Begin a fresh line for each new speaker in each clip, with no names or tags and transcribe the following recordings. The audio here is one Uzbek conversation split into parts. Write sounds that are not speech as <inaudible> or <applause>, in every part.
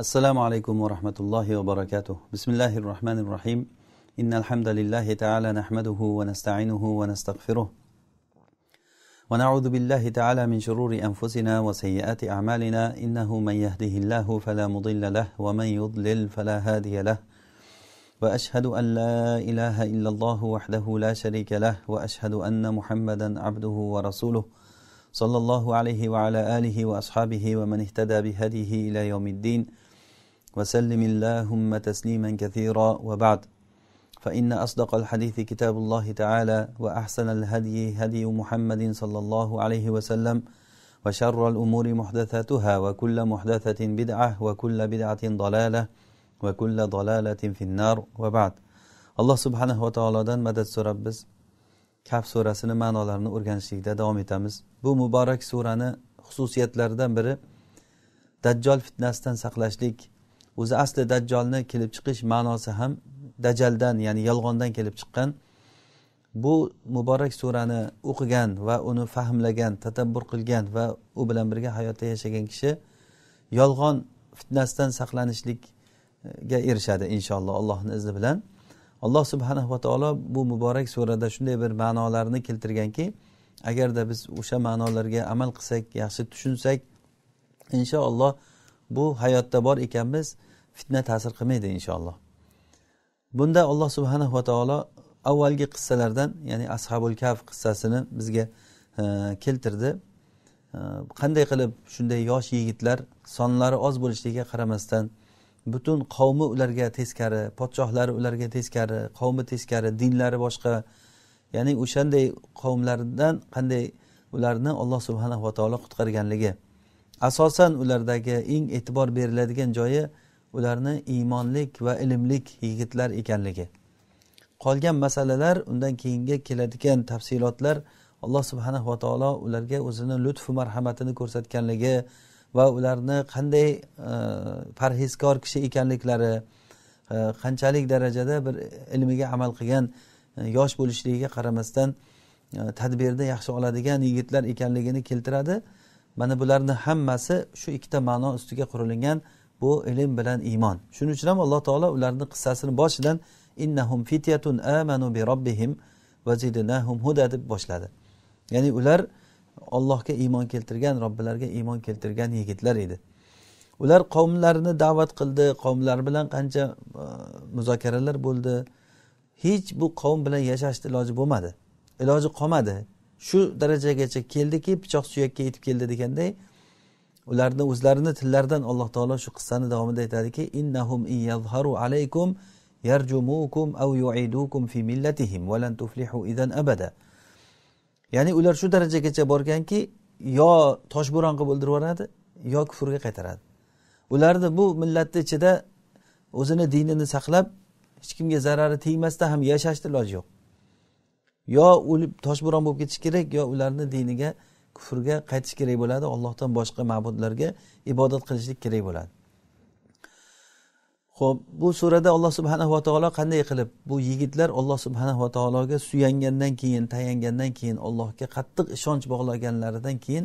السلام عليكم ورحمة الله وبركاته بسم الله الرحمن الرحيم إن الحمد لله تعالى نحمده ونستعينه ونستغفره ونعوذ بالله تعالى من شرور أنفسنا وسيئات أعمالنا إنه من يهده الله فلا مضل له ومن يضلل فلا هادي له وأشهد أن لا إله إلا الله وحده لا شريك له وأشهد أن محمدا عبده ورسوله صلى الله عليه وعلى آله وأصحابه ومن اهتدى بهديه إلى يوم الدين وسلم اللهم تسليما كثيرا وبعد فإن أصدق الحديث كتاب الله تعالى وأحسن الهدي هدي محمد صلى الله عليه وسلم وشر الأمور محدثاتها وكل محدثة بدعة وكل بدعة ضلالة وكل ضلالة في النار وبعد alloh subhanahu va taolodan madad so'rab biz kaf surasini ma'nolarini o'rganishlikda davom etamiz bu muborak surani xususiyatlaridan biri dajjol fitnasidan saqlashlik o'zi asli dajjolni kelib chiqish ma'nosi ham dajaldan ya'ni yolg'ondan kelib chiqqan bu muborak surani o'qigan va uni fahmlagan tatabbur qilgan va u bilan birga hayotda yashagan kishi yolg'on fitnasidan saqlanishlikga erishadi inshaalloh allohni izni bilan alloh subhanahu va taolo bu muborak surada shunday bir ma'nolarni keltirganki agarda biz o'sha ma'nolarga amal qilsak yaxshi tushunsak inshaalloh bu hayotda bor ekanmiz fitna ta'sir qilmaydi inshaalloh bunda alloh subhana va taolo avvalgi qissalardan ya'ni ashabul kaf qissasini bizga e, keltirdi e, qanday qilib shunday yosh yigitlar sonlari oz bo'lishligiga qaramasdan butun qavmi ularga teskari podshohlari ularga teskari qavmi teskari dinlari boshqa ya'ni o'shanday qavmlardan qanday ularni alloh subhanahu va taolo qutqarganligi asosan ulardagi eng e'tibor beriladigan joyi ularni iymonlik va ilmlik yigitlar ekanligi qolgan masalalar undan keyingi keladigan tafsilotlar alloh subhanahu va taolo ularga o'zini lutfu marhamatini ko'rsatganligi va ularni qanday e, parhezkor kishi ekanliklari e, qanchalik darajada bir ilmiga amal qilgan e, yosh bo'lishligiga qaramasdan tadbirni yaxshi oladigan yigitlar ekanligini keltiradi mana bularni hammasi shu ikkita ma'no ustiga qurilingan bu ilm bilan iymon shuning uchun ham alloh taolo ularni qissasini boshidan innahum fityatun amanu bi robbihim vazidnahum huda deb boshladi ya'ni ular ollohga iymon keltirgan robbilariga iymon keltirgan yigitlar edi ular qavmlarini da'vat qildi qavmlar bilan qancha e, muzokaralar bo'ldi hech bu qavm bilan yashashni iloji bo'lmadi iloji qolmadi shu darajagacha keldiki pichoq suyakka yetib keldi deganday ularni o'zlarini tillaridan alloh taolo shu qissani davomida aytadiki innahum yazharu alaykum yarjumukum aw yuidukum fi millatihim va lan tuflihu idan abada ya'ni ular shu darajagacha borganki yo toshbo'ron qilib o'ldirib yuboradi yo kufrga qaytaradi ularni bu millatni ichida o'zini dinini saqlab hech kimga zarari tegmasdan ham yashashni iloji yo'q yo o'lib toshbo'ron bo'lib ketish kerak yo ularni diniga kufrga qaytish kerak bo'ladi ollohdan boshqa ma'budlarga ibodat qilishlik kerak bo'ladi ho'p bu surada alloh va taolo qanday qilib bu yigitlar alloh va taologa suyangandan keyin tayangandan keyin allohga qattiq ishonch bog'laganlaridan keyin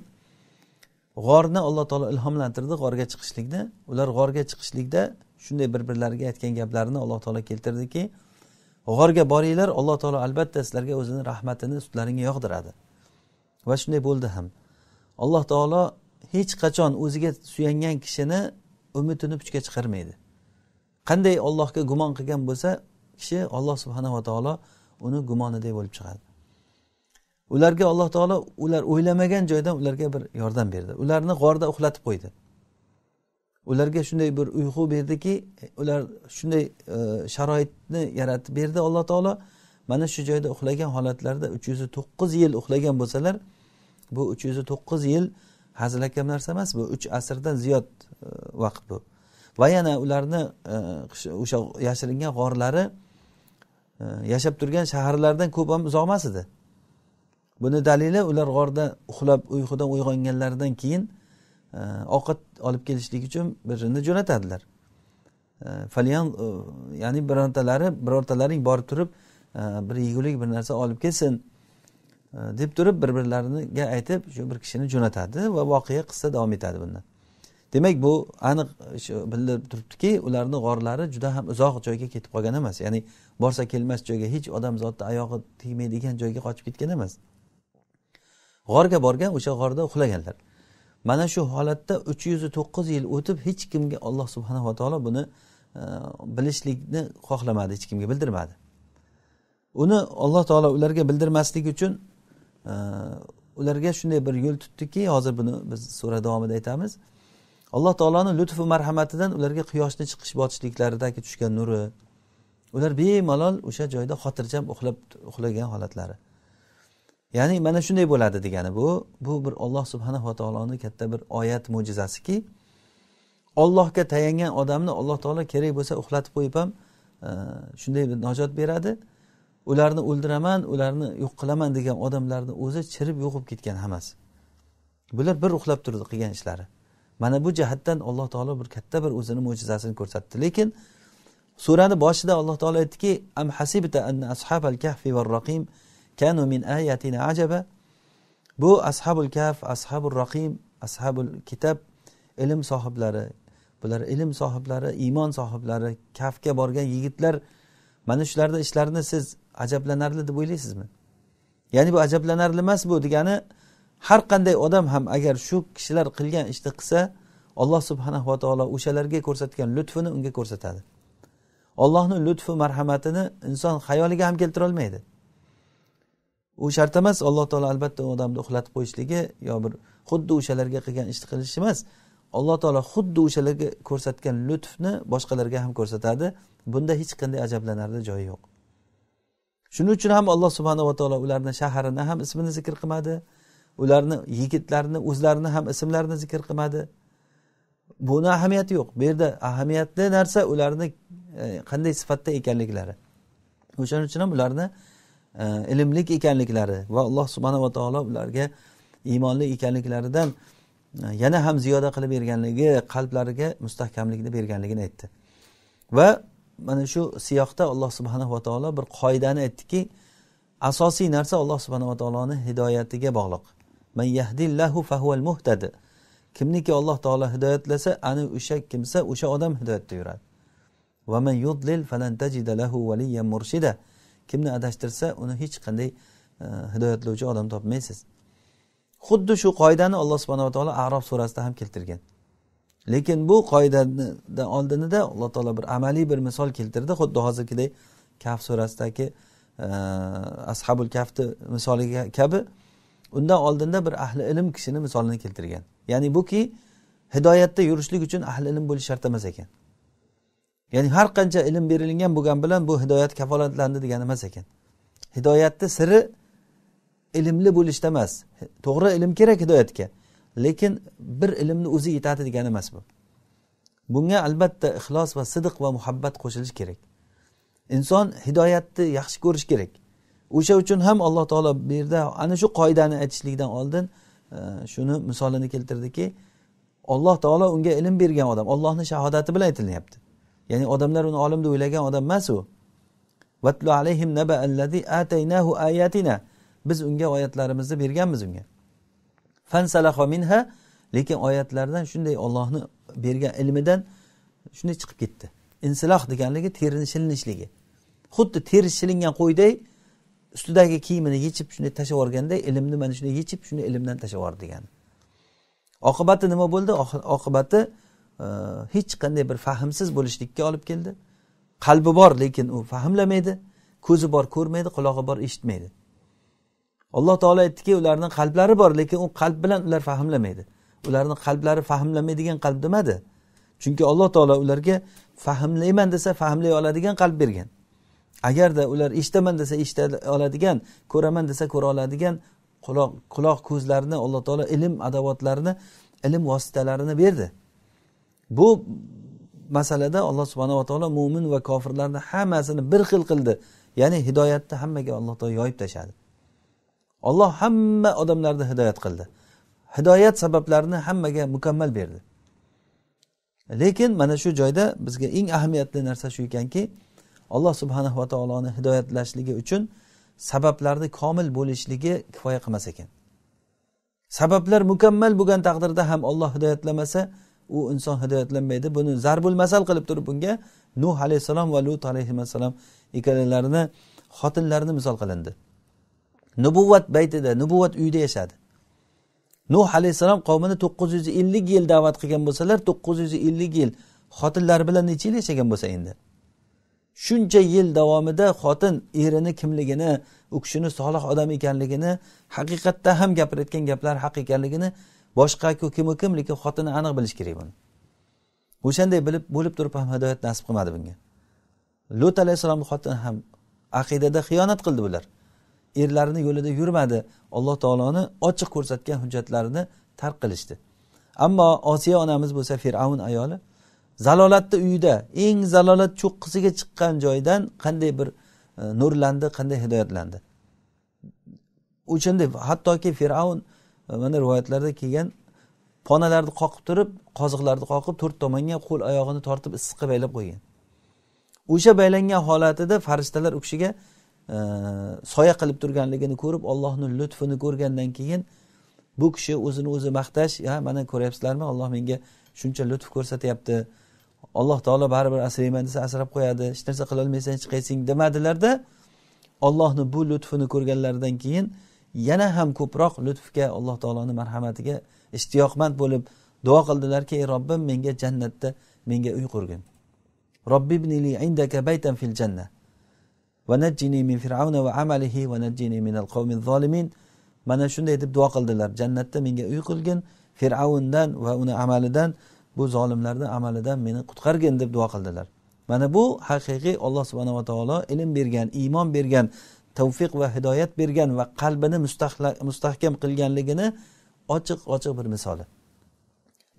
g'orni alloh taolo ilhomlantirdi g'orga chiqishlikni ular g'orga chiqishlikda shunday bir birlariga aytgan gaplarini alloh taolo keltirdiki g'orga boringlar alloh taolo albatta sizlarga o'zini rahmatini ustlaringga yog'diradi va shunday bo'ldi ham alloh taolo hech qachon o'ziga suyangan kishini umidini puchga chiqarmaydi qanday ollohga gumon qilgan bo'lsa kishi olloh subhanava taolo uni gumonidek bo'lib chiqadi ularga alloh taolo ular o'ylamagan joydan ularga bir yordam berdi ularni g'orda uxlatib qo'ydi ularga shunday bir uyqu berdiki ular shunday e, sharoitni yaratib berdi alloh taolo mana shu joyda uxlagan holatlarida uch yuz to'qqiz yil uxlagan bo'lsalar bu uch yuz to'qqiz yil hazilakam narsa emas bu uch asrdan ziyod e, vaqt bu va yana ularni e, o'sha yashiringan g'orlari yashab turgan shaharlardan ko'p ham uzoq emas edi buni dalili ular g'orda uxlab uyqudan uyg'onganlaridan keyin ovqat olib kelishlik uchun birini jo'natadilar falyan e, ya'ni birontalari birortalaring borib turib e, bir yegulik bir narsa olib kelsin e, deb turib bir birlariga aytib shu bir kishini jo'natadi va voqea qissa davom etadi bundan demak bu aniq shu bildirib turibdiki ularni g'orlari juda ham uzoq joyga ketib qolgan emas ya'ni borsa kelmas joyga hech odam zotni oyog'i tegmaydigan joyga qochib ketgan emas g'orga borgan o'sha g'orda uxlaganlar mana shu holatda uch yuz to'qqiz yil o'tib hech kimga alloh subhanava taolo buni e, bilishlikni xohlamadi hech kimga bildirmadi uni alloh taolo ularga bildirmaslik uchun e, ularga shunday bir yo'l tutdiki hozir buni biz sura davomida aytamiz alloh taoloni lutfu marhamatidan ularga quyoshni chiqish botishliklaridagi tushgan nuri ular bemalol o'sha joyda xotirjam uxlab uxlagan holatlari ya'ni mana shunday bo'ladi degani bu bu bir olloh subhanahu va taoloni katta bir oyat mo'jizasiki ollohga tayangan odamni alloh taolo kerak bo'lsa uxlatib qo'yib ham e, shunday bir najot beradi ularni o'ldiraman ularni yo'q qilaman degan odamlarni o'zi chirib yo'qib ketgan hammasi bular bir uxlab turdi qilgan ishlari mana bu jihatdan alloh taolo bir katta bir o'zini mo'jizasini ko'rsatdi lekin surani boshida alloh taolo aytdiki am hasibta anna ashabal kahfi va raqim kanu min ayatina ajaba bu ashabul kaf ashabul raqim ashabul kitab ilm sohiblari bular ilm sohiblari iymon sohiblari kafga borgan yigitlar mana shularni ishlarini siz ajablanarli deb o'ylaysizmi ya'ni bu ajablanarli emas bu degani har qanday odam ham agar shu kishilar qilgan ishni qilsa alloh subhanahu va taolo o'shalarga ko'rsatgan lutfini unga ko'rsatadi ollohni lutfi marhamatini inson xayoliga ham keltirolmaydi u shart emas alloh taolo albatta odamni uxlatib qo'yishligi yo bir xuddi o'shalarga qilgan ishni qilish emas alloh taolo xuddi o'shalarga ko'rsatgan lutfni boshqalarga ham ko'rsatadi bunda hech qanday ajablanarli joyi yo'q shuning uchun ham alloh subhanava taolo ularni shaharini ham ismini zikr qilmadi ularni yigitlarini o'zlarini ham ismlarini zikr qilmadi buni ahamiyati yo'q bu yerda ahamiyatli narsa ularni e, qanday sifatda ekanliklari o'shaning uchun ham ularni E, ilmli ekanliklari va alloh subhanava taolo ularga iymonli ekanliklaridan e, yana ham ziyoda qilib berganligi qalblariga mustahkamlikni berganligini aytdi va mana shu siyohda alloh subhanava taolo bir qoidani aytdiki asosiy narsa alloh subhanava taoloni hidoyatiga bog'liq muhtadi kimniki alloh taolo hidoyatlasa ana o'sha kimsa o'sha odam hidoyatda yuradi va man yudlil falantajida lahu valiyan murshida kimni adashtirsa uni hech qanday e, hidoyatlovchi odam topmaysiz xuddi shu qoidani alloh subhanava taolo arof surasida ham keltirgan lekin bu qoidani oldinida alloh taolo bir amaliy bir misol keltirdi xuddi hozirgiday kaf surasidagi e, ashabul kafni misoli kabi undan oldinda bir ahli ilm kishini misolini keltirgan ya'ni buki hidoyatda yurishlik uchun ahli ilm bo'lish shart emas ekan ya'ni har qancha ilm berilgan bo'lgan bilan bu hidoyat kafolatlandi degani emas ekan hidoyatni siri ilmli bo'lishda emas to'g'ri ilm kerak hidoyatga lekin bir ilmni o'zi yetadi degani emas bu bunga albatta ixlos va sidiq va muhabbat qo'shilishi kerak inson hidoyatni yaxshi ko'rish kerak o'sha uchun ham alloh taolo bu yerda ana shu qoidani aytishlikdan oldin e, shuni misolini keltirdiki alloh taolo unga ilm bergan odam ollohni shahodati bilan aytilyapti ya'ni odamlar uni olim deb o'ylagan odam emas u vatlu alayhim naba allazi ataynahu ayatina biz unga oyatlarimizni berganmiz unga fansalaho minha lekin oyatlardan shunday ollohni bergan ilmidan shunday chiqib ketdi insiloh deganligi terini shilinishligi xuddi teri shilingan qo'yday ustidagi kiyimini yechib shunday tashlab yuborganday ilmni mana shunday yechib shunday ilmdan tashlab yubordi degani oqibati nima bo'ldi oqibati hech qanday bir fahmsiz bo'lishlikka olib keldi qalbi bor lekin u fahmlamaydi ko'zi bor ko'rmaydi qulog'i bor eshitmaydi alloh taolo aytdiki ularni qalblari bor lekin u qalb bilan ular fahmlamaydi ularni qalblari fahmlamaydigan qalb demadi chunki alloh taolo ularga fahmlayman desa fahmlay oladigan qalb bergan agarda ular eshitaman desa eshita oladigan ko'raman desa ko'ra oladigan quloq quloq ko'zlarni alloh taolo ilm adovatlarini ilm vositalarini berdi bu masalada alloh subhanava taolo mo'min va kofirlarni hammasini bir xil qildi ya'ni hidoyatni hammaga alloh taolo yoyib tashladi olloh hamma odamlarni hidoyat qildi hidoyat sabablarini hammaga mukammal berdi lekin mana shu joyda bizga eng ahamiyatli narsa shu ekanki alloh subhanahu va taoloni hidoyatlashligi uchun sabablarni komil bo'lishligi kifoya qilmas ekan sabablar mukammal bo'lgan taqdirda ham olloh hidoyatlamasa u inson hidoyatlanmaydi buni zarbul masal qilib turib bunga nuh alayhissalom va lut alayhissalom ikkalalarini xotinlarini misol qilindi nubuvvat baytida nubuvvat uyida yashadi nuh alayhissalom qavmini to'qqiz yuz ellik yil da'vat qilgan bo'lsalar to'qqiz yuz ellik yil xotinlari bilan necha yil yashagan bo'lsa endi shuncha yil davomida xotin erini kimligini u kishini solih odam ekanligini haqiqatda ham gapirayotgan gaplari haq ekanligini boshqa kimu kim lekin xotini aniq bilishi kerak buni o'shanday bilib bo'lib turib ham hidoyat nasib qilmadi bunga lut alayhissalomni xotini ham aqidada xiyonat qildi bular erlarini yo'lida yurmadi alloh taoloni ochiq ko'rsatgan hujjatlarini tark qilishdi ammo osiya onamiz bo'lsa fir'avn ayoli zalolatni uyida eng zalolat cho'qqisiga chiqqan joydan qanday bir e, nurlandi qanday hidoyatlandi o'shanday hattoki fir'avn mana rivoyatlarda kelgan ponalarni qoqib turib qoziqlarni qoqib to'rt tomonga qo'l oyog'ini tortib issiqqa baylab qo'ygan o'sha baylangan holatida farishtalar u kishiga e, soya qilib turganligini ko'rib ollohni lutfini ko'rgandan keyin bu kishi o'zini o'zi maqtash ya mana ko'ryapsizlarmi olloh menga shuncha lutf ko'rsatyapti alloh taolo baribir asrayman desa asrab qo'yadi hech narsa qilolmaysan hech qaysing demadilarda ollohni bu lutfini ko'rganlaridan keyin yana ham ko'proq lutfga alloh taoloni marhamatiga ishtiyoqmand bo'lib duo qildilarki ey robbim menga jannatda menga uy qurgin robbibnili indaka baytan fil janna va najjini min fir'avna va amalihi va najjini minal qavmi zolimin mana shunday deb duo qildilar jannatda menga uy qilgin fir'avndan va uni amalidan bu zolimlarni amalidan meni qutqargin deb duo qildilar mana bu haqiqiy alloh subhanava taolo ilm bergan iymon bergan tavfiq va hidoyat bergan va qalbini mustahkam qilganligini ochiq ochiq bir misoli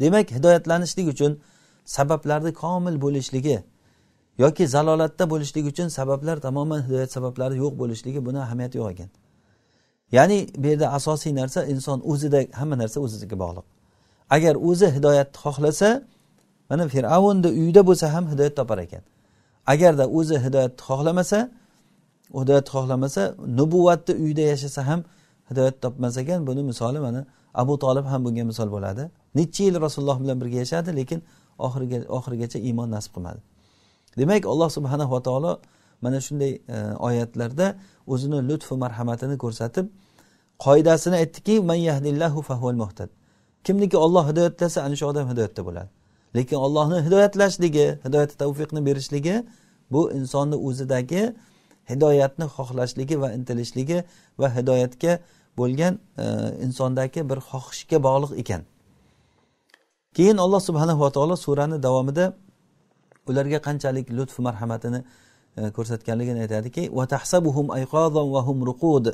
demak hidoyatlanishlik uchun sabablarni komil bo'lishligi yoki zalolatda bo'lishlik uchun sabablar tamoman hidoyat sabablari yo'q bo'lishligi buni ahamiyati yo'q ekan ya'ni bu yerda asosiy narsa inson o'zida hamma narsa o'ziga bog'liq agar o'zi hidoyatni xohlasa mana fir'avnni uyida bo'lsa ham hidoyat topar ekan agarda o'zi hidoyatni xohlamasa hidoyat xohlamasa nubuvatni uyida yashasa ham hidoyat topmas ekan buni misoli mana abu tolib ham bunga misol bo'ladi necha yil rasululloh bilan birga yashadi lekin oxiriga oxirigacha iymon nasib qilmadi demak alloh subhanava taolo mana shunday e, oyatlarda o'zini lutfi marhamatini ko'rsatib qoidasini aytdiki man muhtad kimniki olloh hidoyatlasa ana shu odam hidoyatda bo'ladi lekin ollohni hidoyatlashligi hidoyat tavfiqni berishligi bu insonni o'zidagi hidoyatni xohlashligi va intilishligi va hidoyatga bo'lgan e, insondagi bir xohishga bog'liq ekan keyin alloh subhanava taolo surani davomida ularga qanchalik lutf marhamatini e, ko'rsatganligini aytadiki va tahsabuhum ayqozan va hum ruqud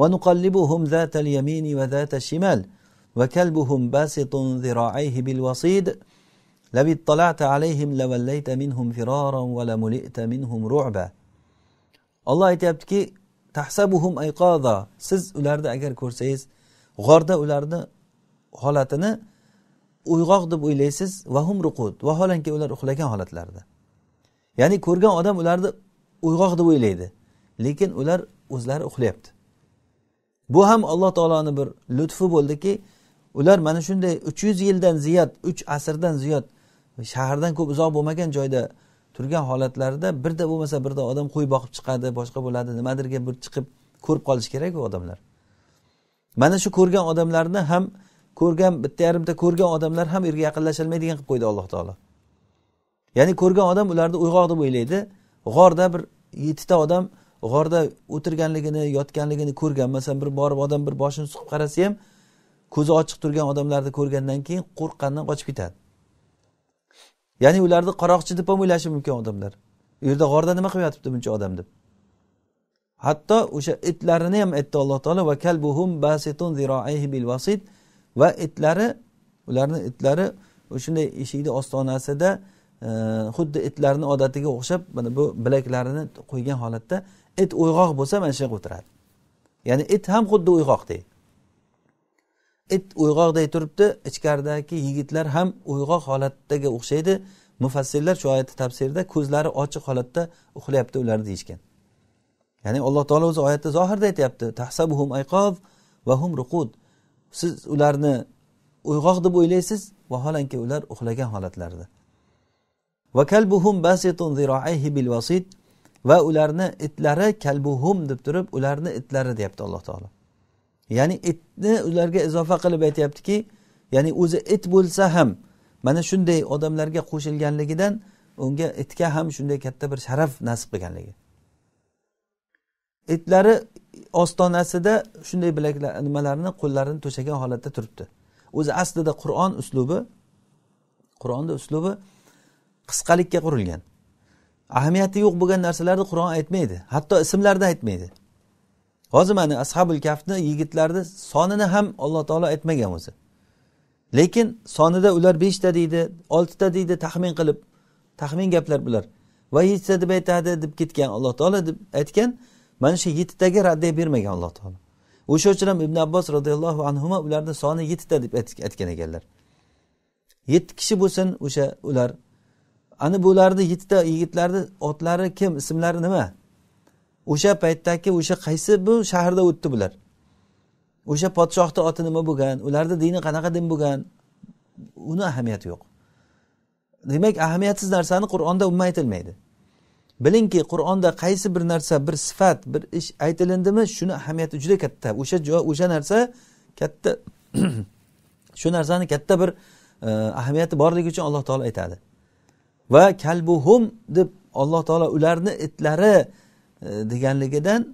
va nuqallibuhum zatal yamini zata shimal kalbuhum basitun bil لو اطلعت عليهم لوليت منهم فرارا ولملئت منهم رعبا olloh aytyaptiki tahsabuhum ayqoda siz ularni agar ko'rsangiz g'orda ularni holatini uyg'oq deb o'ylaysiz vahum ruqud vaholanki ular uxlagan holatlarida ya'ni ko'rgan odam ularni uyg'oq deb o'ylaydi lekin ular o'zlari uxlayapti bu ham alloh taoloni bir lutfi bo'ldiki ular mana shunday uch yuz yildan ziyod uch asrdan ziyod shahardan ko'p uzoq bo'lmagan joyda turgan holatlarida birda bo'lmasa birda odam qo'y boqib chiqadi boshqa bo'ladi nimadirga bir chiqib ko'rib qolishi kerak odamlar mana shu ko'rgan odamlarni ham ko'rgan bitta yarimta ko'rgan odamlar ham erga yaqinlasholmaydigan qilib qo'ydi alloh taolo ya'ni ko'rgan odam ularni uyg'oq deb o'ylaydi g'orda bir yettita odam g'orda o'tirganligini yotganligini ko'rgan masalan bir borib odam bir boshini suqib qarasa ham ko'zi ochiq turgan odamlarni ko'rgandan keyin qo'rqqandan qochib ketadi ya'ni ularni qaroqchi deb ham o'ylashi mumkin odamlar u yerda g'orda nima qilib yotibdi buncha odam deb hatto o'sha itlarini ham aytdi alloh taolo va kalbuhum basitun ziroaihi bil va itlari ularni itlari shunday eshikni ostonasida e, xuddi itlarni odatiga o'xshab mana bu bilaklarini qo'ygan holatda it uyg'oq bo'lsa mana shu yerga o'tiradi ya'ni it ham xuddi uyg'oqdek it uyg'oqday turibdi ichkaridagi yigitlar ham uyg'oq holatdagi o'xshaydi mufassirlar shu oyatni tafsirida ko'zlari ochiq holatda uxlayapti ular deyishgan ya'ni alloh taolo o'zi oyatda zohirda aytyapti tahsabuhum ayqov va hum ruqud siz ularni uyg'oq deb o'ylaysiz vaholanki ular uxlagan holatlarida va kalbuhum basitun ziroayhi bil vasid va ularni itlari kalbuhum deb turib ularni itlari deyapti alloh taolo ya'ni itni ularga izofa qilib aytyaptiki ya'ni o'zi it bo'lsa ham mana shunday odamlarga qo'shilganligidan unga itga ham shunday katta bir sharaf nasib qilganligi itlari ostonasida shunday bilaklar nimalarni qo'llarini to'shagan holatda turibdi o'zi aslida qur'on uslubi qur'onni uslubi qisqalikka qurilgan ahamiyati yo'q bo'lgan narsalarni qur'on aytmaydi hatto ismlarni aytmaydi hozir mana ashabul kafni yigitlarni sonini ham alloh taolo aytmagan o'zi lekin sonida ular beshta deydi oltita deydi taxmin qilib taxmin gaplar bular va yettita deb aytadi deb ketgan alloh taolo deb aytgan mana shu yettitaga raddiya bermagan alloh taolo o'sha uchun ham ibn abbos roziyallohu anhu ularni soni yettita deb aytgan ekanlar yetti kishi bo'lsin o'sha ular ana bularni yettita yigitlarni otlari kim ismlari nima o'sha paytdagi o'sha qaysi bu shaharda o'tdi bular o'sha podshohni oti nima bo'lgan ularni dini qanaqa din bo'lgan uni ahamiyati yo'q demak ahamiyatsiz narsani qur'onda umuman aytilmaydi bilingki qur'onda qaysi bir narsa bir sifat bir ish aytilindimi shuni ahamiyati juda katta o'sha o'sha narsa katta <clears throat> shu narsani katta bir e, ahamiyati borligi uchun alloh taolo aytadi va kalbuhum deb alloh taolo ularni itlari E, deganligidan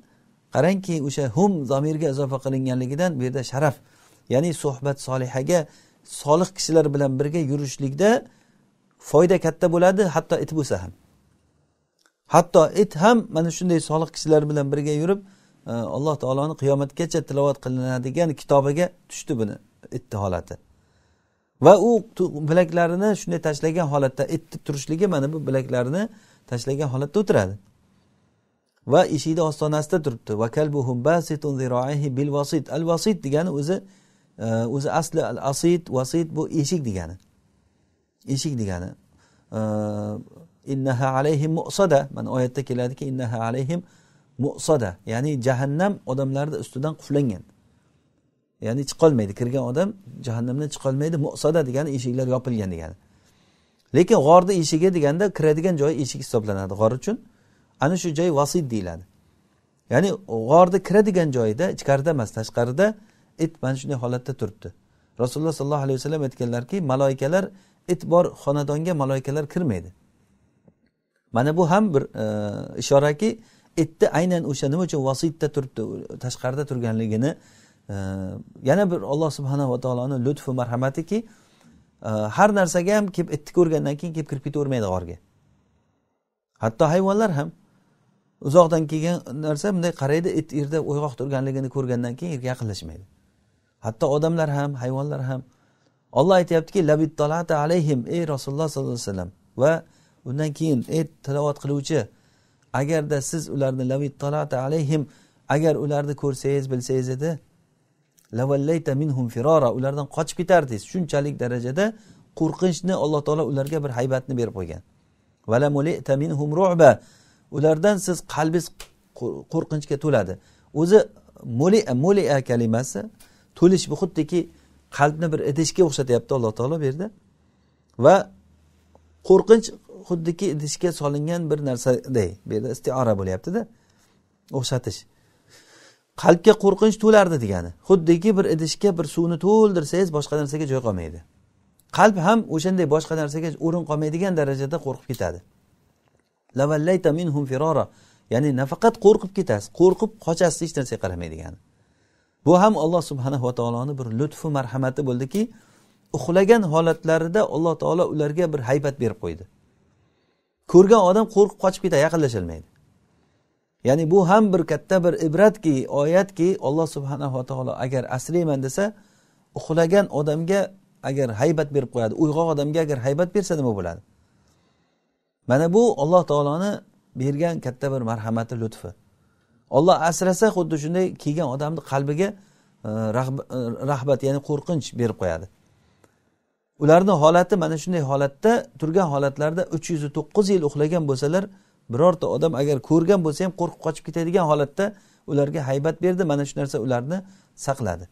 qarangki o'sha hum zomirga izofa qilinganligidan bu yerda sharaf ya'ni suhbat solihaga solih kishilar bilan birga yurishlikda foyda katta bo'ladi hatto it bo'lsa ham hatto it ham mana shunday solih kishilar bilan birga yurib e, alloh taoloni qiyomatgacha tilovat qilinadigan kitobiga tushdi buni itni holati va u bilaklarini shunday tashlagan holatda itni turishligi mana bu bilaklarini tashlagan holatda o'tiradi va eshikni ostonasida turibdi bil al vasit degani o'zi e, o'zi asli al asit vasid bu eshik degani eshik degani e, innaha alayhim musada mana oyatda keladiki innaha alayhim musada ya'ni jahannam odamlarni ustidan quflangan ya'ni chiqolmaydi kirgan odam jahannamdan chiqolmaydi musada degani eshiklar yopilgan degani lekin g'orni eshigi deganda kiradigan joyi eshik hisoblanadi g'or uchun ana shu joy vasid deyiladi ya'ni g'orni kiradigan joyida ichkarida emas tashqarida it mana shunday holatda turibdi rasululloh sollallohu alayhi vasallam aytganlarki maloikalar it bor xonadonga maloikalar kirmaydi mana bu ham bir e, ishoraki itni aynan o'sha nima uchun vasitda turibdi tashqarida turganligini e, yana bir alloh subhanava taoloni lutfi marhamatiki e, har narsaga ham kelib itni ko'rgandan keyin kelib kirib ketavermaydi g'orga hatto hayvonlar ham uzoqdan kelgan narsa bunday qaraydi it yerda uyg'oq turganligini ko'rgandan keyin yerga yaqinlashmaydi hatto odamlar ham hayvonlar ham olloh aytyaptiki labittalata alayhim ey rasululloh sollallohu alayhi vasallam va undan keyin ey tilovat qiluvchi agarda siz ularni labittalata alayhim agar ularni ko'rsangiz bilsangiz edi lavallayta minhum firora ulardan qochib ketardingiz shunchalik darajada qo'rqinchni alloh taolo ularga bir haybatni berib qo'ygan ulardan siz qalbingiz qo'rqinchga to'ladi o'zi molia molia kalimasi to'lish bu xuddiki qalbni bir idishga o'xshatyapti alloh taolo bu yerda va qo'rqinch xuddiki idishga solingan bir narsaday bu yerda istiora bo'lyaptida o'xshatish qalbga qo'rqinch to'lardi degani xuddiki bir idishga bir suvni to'ldirsangiz boshqa narsaga joy qolmaydi qalb ham o'shanday boshqa narsaga o'rin qolmaydigan darajada qo'rqib ketadi lavallayta minhum firora ya'ni nafaqat qo'rqib ketasiz qo'rqib qochasiz hech narsaga qaramay degani bu ham alloh subhanahu va taoloni bir lutfi marhamati bo'ldiki uxlagan holatlarida alloh taolo ularga bir haybat berib qo'ydi ko'rgan odam qo'rqib qochib ketadi yaqinlasholmaydi ya'ni bu ham bir katta bir ibratki oyatki alloh subhanahu va taolo agar asrayman desa uxlagan odamga agar haybat berib qo'yadi uyg'oq odamga agar haybat bersa nima bo'ladi mana bu alloh taoloni bergan katta bir marhamati lutfi olloh asrasa xuddi shunday kelgan odamni qalbiga e, e, rahbat ya'ni qo'rqinch berib qo'yadi ularni holati mana shunday holatda turgan holatlarida uch yuz to'qqiz yil uxlagan bo'lsalar birorta odam agar ko'rgan bo'lsa ham qo'rqib qochib ketadigan holatda ularga haybat berdi mana shu narsa ularni saqladi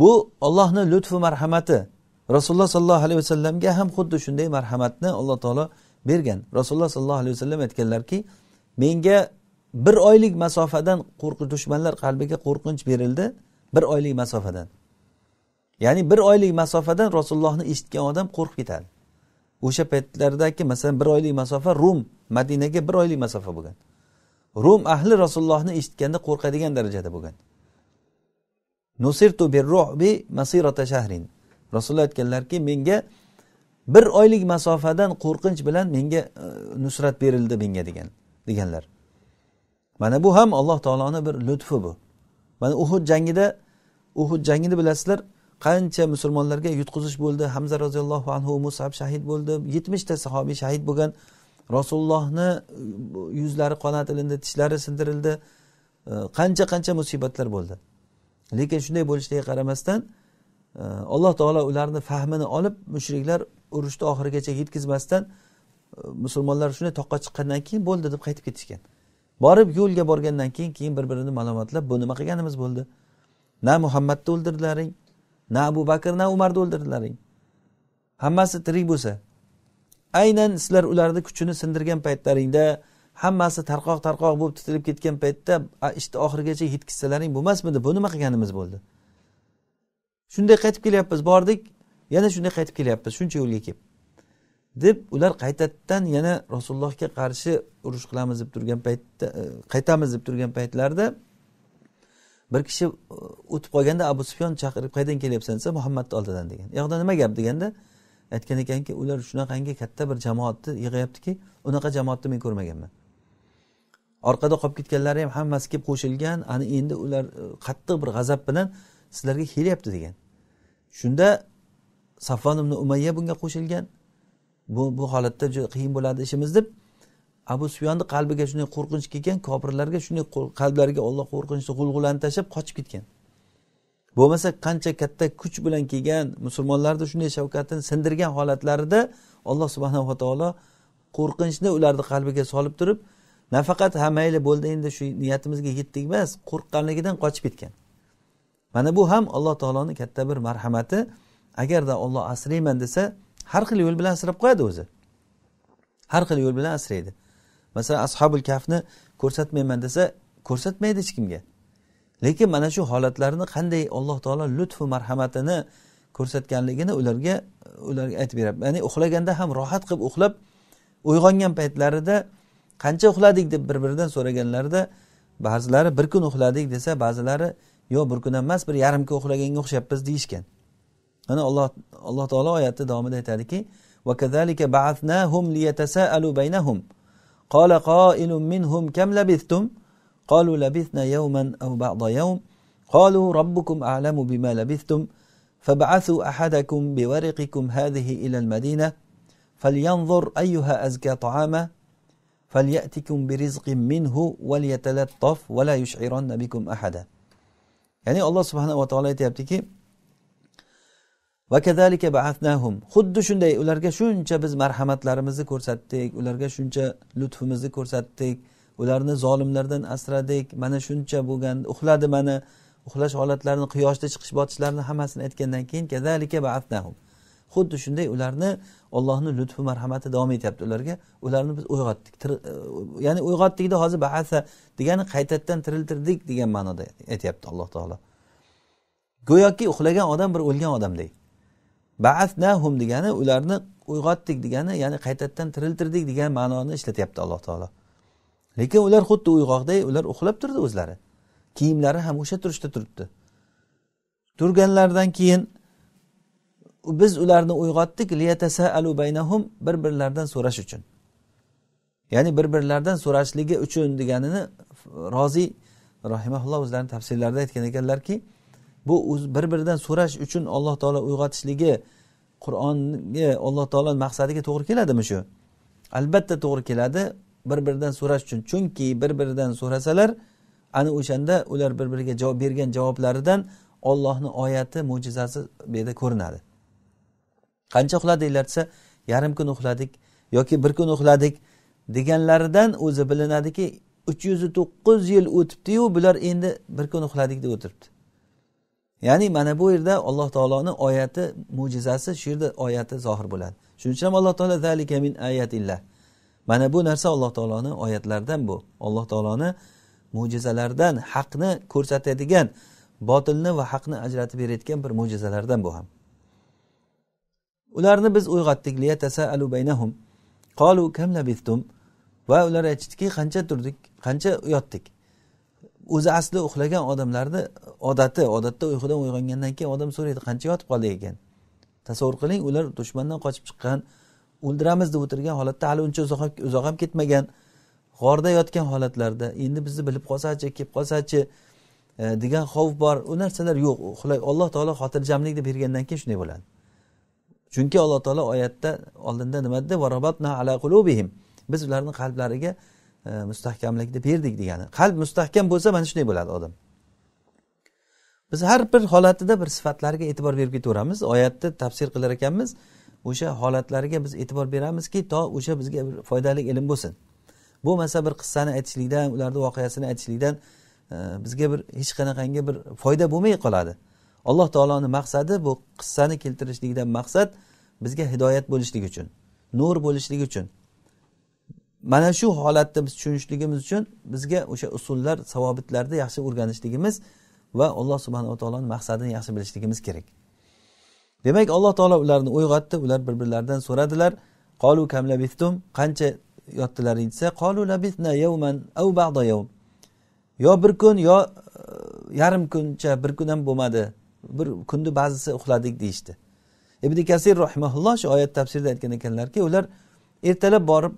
bu ollohni lutfi marhamati rasululloh sollallohu alayhi vasallamga ham xuddi shunday marhamatni alloh taolo bergan rasululloh sollallohu alayhi vasallam aytganlarki menga bir oylik masofadan qo'rqinch dushmanlar qalbiga qo'rqinch berildi bir oylik masofadan ya'ni bir oylik masofadan rasulullohni eshitgan odam qo'rqib ketadi o'sha paytlardagi masalan bir oylik masofa rum madinaga bir oylik masofa bo'lgan rum ahli rasulullohni eshitganda qo'rqadigan darajada bo'lgan nusirtu birruhbi masirata shahrin rasululloh aytganlarki menga bir oylik masofadan qo'rqinch bilan menga e, nusrat berildi menga degan deganlar mana bu ham alloh taoloni bir lutfi bu mana uhud jangida uhud jangini bilasizlar qancha musulmonlarga yutqizish bo'ldi hamza roziyallohu anhu musab shahid bo'ldi yetmishta sahobiy shahid bo'lgan rasulullohni e, yuzlari qonat ilindi tishlari sindirildi e, qancha qancha musibatlar bo'ldi lekin shunday bo'lishiga qaramasdan alloh taolo ularni fahmini olib mushriklar urushni oxirigacha yetkazmasdan e, musulmonlar shunday toqqa chiqqandan keyin bo'ldi deb qaytib ketishgan borib yo'lga borgandan keyin keyin bir birini malomatlab bu nima qilganimiz bo'ldi na muhammadni o'ldirdilaring na abu bakr na umarni o'ldirdilaring hammasi tirik bo'lsa aynan sizlar ularni kuchini sindirgan paytlaringda hammasi tarqoq tarqoq bo'lib titilib ketgan paytda ishni oxirigacha yetkazsalaring bo'lmasmidi bu nima qilganimiz bo'ldi shunday qaytib kelyapmiz bordik yana shunday qaytib kelyapmiz shuncha yo'lga kelib deb ular qaytadan yana rasulullohga qarshi urush qilamiz deb turgan paytda e, qaytamiz deb turgan paytlarida bir kishi e, o'tib qolganda abu sufyon chaqirib qayerdan kelyapsan desa muhammadni oldidan degan u yoqda nima gap deganda aytgan ekanki ular shunaqangi katta bir jamoatni yig'yaptiki unaqa jamoatni men ko'rmaganman orqada qolib ketganlari ham hammasi kelib qo'shilgan ana endi ular e, qattiq bir g'azab bilan sizlarga kelyapti degan shunda safvon ibn umayya bunga qo'shilgan bu bu holatda juda qiyin bo'ladi ishimiz deb abu suyonni qalbiga shunday qo'rqinch kelgan kofirlarga shunday qalblariga olloh qo'rqinchni g'ulg'ulani tashlab qochib ketgan bo'lmasa qancha katta kuch bilan kelgan musulmonlarni shunday shavkatini sindirgan holatlarida alloh subhanava taolo qo'rqinchni ularni qalbiga solib turib nafaqat ha mayli bo'ldi endi shu niyatimizga yetdik emas qo'rqqanligidan qochib ketgan mana bu ham alloh taoloni katta bir marhamati agarda olloh asrayman desa har xil yo'l bilan asrab qo'yadi o'zi har xil yo'l bilan asraydi masalan ashabul kafni ko'rsatmayman desa ko'rsatmaydi hech kimga lekin mana shu holatlarni qanday alloh taolo lutfu marhamatini ko'rsatganligini ularga ularga aytib beradi ya'ni uxlaganda ham rohat qilib uxlab uyg'ongan paytlarida qancha uxladik deb bir biridan so'raganlarida ba'zilari bir kun uxladik desa ba'zilari yo'q bir kun ham emas bir yarim kun uxlaganga o'xshayapmiz deyishgan mana alloh alloh taolo oyatni davomida aytadiki وكذلك بعثناهم ليتساءلوا بينهم قال قائل منهم كم لبثتم قالوا لبثنا يوما أو بعض يوم قالوا ربكم أعلم بما لبثتم فبعثوا أحدكم بورقكم هذه إلى المدينة فلينظر أيها أزكى طعاما فليأتكم برزق منه وليتلطف ولا يشعرن بكم أحدا ya'ni alloh subhanava taolo aytyaptiki xuddi shunday ularga shuncha biz marhamatlarimizni ko'rsatdik ularga shuncha lutfimizni ko'rsatdik ularni zolimlardan asradik mana shuncha bo'lgan uxladi mana uxlash holatlarini quyoshda chiqish botishlarini hammasini aytgandan keyin kadalika baatnahum xuddi shunday ularni ollohni lutfi marhamati davom etyapti ularga ularni biz uyg'otdik e, ya'ni uyg'otdikda hozir baasa degani qaytadan tiriltirdik degan ma'noda aytyapti alloh taolo go'yoki uxlagan odam bir o'lgan odamdek baasnahum degani ularni uyg'otdik degani ya'ni qaytadan tiriltirdik degan ma'noni ishlatyapti alloh taolo lekin ular xuddi uyg'oqday ular uxlab turdi o'zlari kiyimlari ham o'sha turishda turibdi turganlaridan keyin biz ularni uyg'otdik liyatasalu baynahum bir birlaridan so'rash uchun ya'ni bir birlaridan so'rashligi uchun deganini roziy rohimaulloh o'zlarini tafsirlarida aytgan ekanlarki bu bir biridan so'rash uchun alloh taolo uyg'otishligi qur'onga alloh taoloni maqsadiga to'g'ri keladimi shu albatta to'g'ri keladi bir biridan so'rash uchun chunki bir biridan so'rasalar ana o'shanda ular bir biriga javob bergan javoblaridan ollohni oyati mo'jizasi bu yerda ko'rinadi qancha uxladinglar desa yarim kun uxladik yoki bir kun uxladik deganlaridan o'zi bilinadiki uch yuz to'qqiz yil o'tibdiyu bular endi bir kun uxladik deb o'tiribdi ya'ni mana bu yerda alloh taoloni oyati mo'jizasi shu yerda oyati zohir bo'ladi shuning uchun ham alloh taolo zalika min ayatillah mana bu narsa alloh taoloni oyatlaridan bu alloh taoloni mo'jizalaridan haqni ko'rsatadigan botilni va haqni ajratib berayotgan bir mo'jizalardan bu ham ularni biz uyg'otdik qolu kam labithtum va ular aytishdiki qancha turdik qancha yotdik o'zi asli uxlagan odamlarni odati odatda uyqudan uyg'ongandan keyin odam so'raydi qancha yotib qoldik ekan tasavvur qiling ular dushmandan qochib chiqqan o'ldiramiz deb o'tirgan holatda hali uncha uzoq uzoq ham ketmagan g'orda yotgan holatlarda endi bizni bilib qolsachi kelib qolsachi e, degan xavf bor u narsalar yo'q olloh taolo xotirjamlikni bergandan keyin shunday bo'ladi chunki alloh taolo oyatda oldinda nima dedi varobatna ala qulubihim biz ularni qalblariga e, mustahkamlikni berdik degani qalb mustahkam bo'lsa mana shunday bo'ladi odam biz har bir holatida bir sifatlariga e'tibor berib ketaveramiz oyatni tafsir qilar ekanmiz o'sha holatlariga biz e'tibor beramizki to o'sha bizga bir foydali ilm bo'lsin bo'lmasa bir qissani aytishlikdan ularni voqeasini aytishlikdan e, bizga bir hech qanaqangi bir foyda bo'lmay qoladi alloh taoloni maqsadi bu qissani keltirishlikdan maqsad bizga hidoyat bo'lishligi uchun nur bo'lishligi uchun mana shu holatni biz tushunishligimiz uchun bizga o'sha usullar savobitlarni yaxshi o'rganishligimiz va alloh subhanava taoloni maqsadini yaxshi bilishligimiz kerak demak alloh taolo ularni uyg'otdi ular bir birlaridan so'radilar qolu kamlabitum qancha yotdilaring desa qolu labitna yawman av ba'da yawm yo bir kun yo e, yarim kuncha bir kun ham bo'lmadi bir kunni ba'zisi uxladik deyishdi ibn kasir rahimaulloh shu oyat tafsirida aytgan ekanlarki ular ertalab borib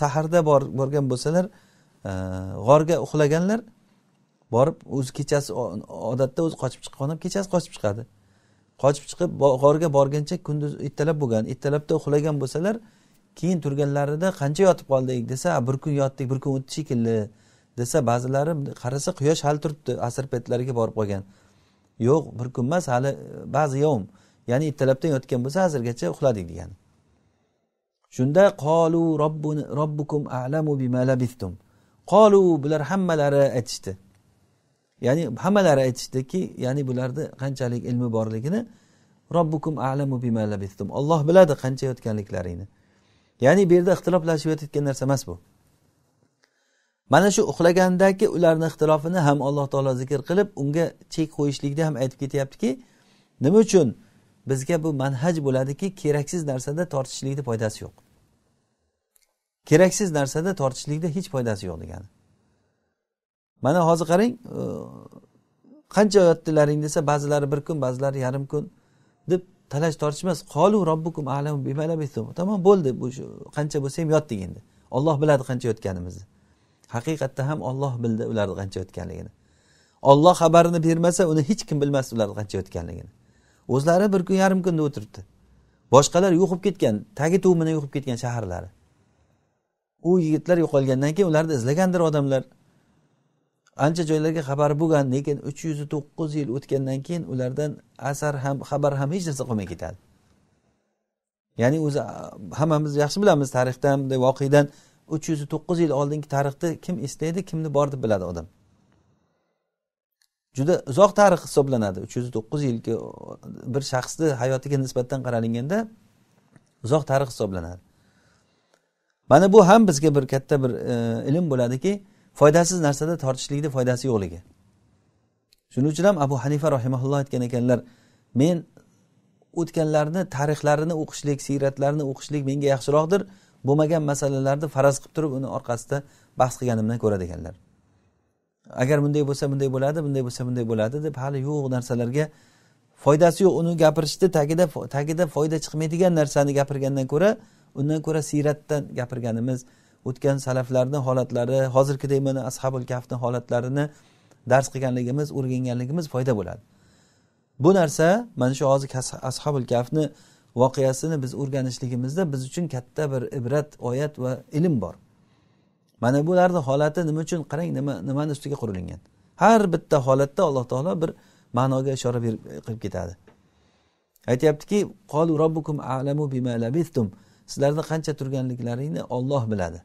saharda borgan bo'lsalar e, g'orga uxlaganlar borib o'zi kechasi odatda o'zi qochib chiqqan odam kechasi qochib chiqadi qochib chiqib g'orga borguncha kunduz ertalab bo'lgan ertalabda uxlagan bo'lsalar keyin turganlarida qancha yotib qoldik desa bir kun yotdik bir kun o'tdi shekilli desa ba'zilari qarasa quyosh hali turibdi asr paytlariga borib qolgan yo'q bir kun emas hali ba'zi yovm ya'ni ertalabdan yotgan bo'lsa hazirgacha uxladik degani shunda qolu robbukum alamu bima qolu bular hammalari aytishdi ya'ni hammalari aytishdiki ya'ni bularni qanchalik ilmi borligini robbukum alamu bima alloh olloh biladi qancha yotganliklaringni ya'ni bu yerda ixtiloflashib yotayotgan narsa emas bu mana shu uxlagandagi ularni ixtilofini ham alloh taolo zikr qilib unga chek qo'yishlikda ham aytib ketyaptiki nima uchun bizga bu manhaj bo'ladiki keraksiz narsada tortishlikni foydasi yo'q keraksiz narsada tortishlikda hech foydasi yo'q degani mana hozir qarang e, qancha yotdilaring desa ba'zilari bir kun ba'zilari yarim kun deb talash tortishmas qolu robbukum alam tamom bo'ldi bu qancha bo'lsa ham yotdik endi olloh biladi qancha yotganimizni haqiqatda ham olloh bildi ularni qancha o'tganligini olloh xabarini bermasa uni hech kim bilmasdi ularni qancha o'tganligini o'zlari bir kun yarim kunda o'tiribdi boshqalar yo'qib ketgan tagi tubidan yo'qib ketgan shaharlari u yigitlar yo'qolgandan keyin ularni izlagandir odamlar ancha joylarga xabari bo'lgan lekin uch yuz to'qqiz yil o'tgandan keyin ulardan asar ham xabar ham hech narsa qolmay ketadi ya'ni o'zi hammamiz yaxshi bilamiz tarixdan voqedan uch yuz to'qqiz yil oldingi tarixni kim eslaydi kimni bor deb biladi odam juda uzoq tarix hisoblanadi uch yuz to'qqiz yilgi bir shaxsni hayotiga nisbatan qaralinganda uzoq tarix hisoblanadi mana bu ham bizga bir katta bir e, ilm bo'ladiki foydasiz narsada tortishlikni foydasi yo'qligi shuning uchun ham abu hanifa rahimaulloh aytgan ekanlar men o'tganlarni tarixlarini o'qishlik siyratlarini o'qishlik menga yaxshiroqdir bo'lmagan masalalarni faraz qilib turib uni orqasida bahs qilganimdan ko'radi ekanlar agar bunday bo'lsa bunday bo'ladi bunday bo'lsa bunday bo'ladi deb hali yo'q narsalarga foydasi yo'q uni gapirishni tagida tagida foyda chiqmaydigan narsani gapirgandan ko'ra undan ko'ra siyratdan gapirganimiz o'tgan salaflarni holatlari hozirgidek mana ashabul kafni holatlarini dars qilganligimiz o'rganganligimiz foyda bo'ladi bu narsa mana shu hozir ashabul kafni voqeasini biz o'rganishligimizda biz uchun katta bir ibrat oyat va ilm bor mana bularni holati nima uchun qarang nima nimani ustiga qurilingan har bitta holatda alloh taolo bir ma'noga ishora berib e, qilib ketadi aytyaptiki qolu robbukum alamu bima labistum sizlarni qancha turganliklaringni olloh biladi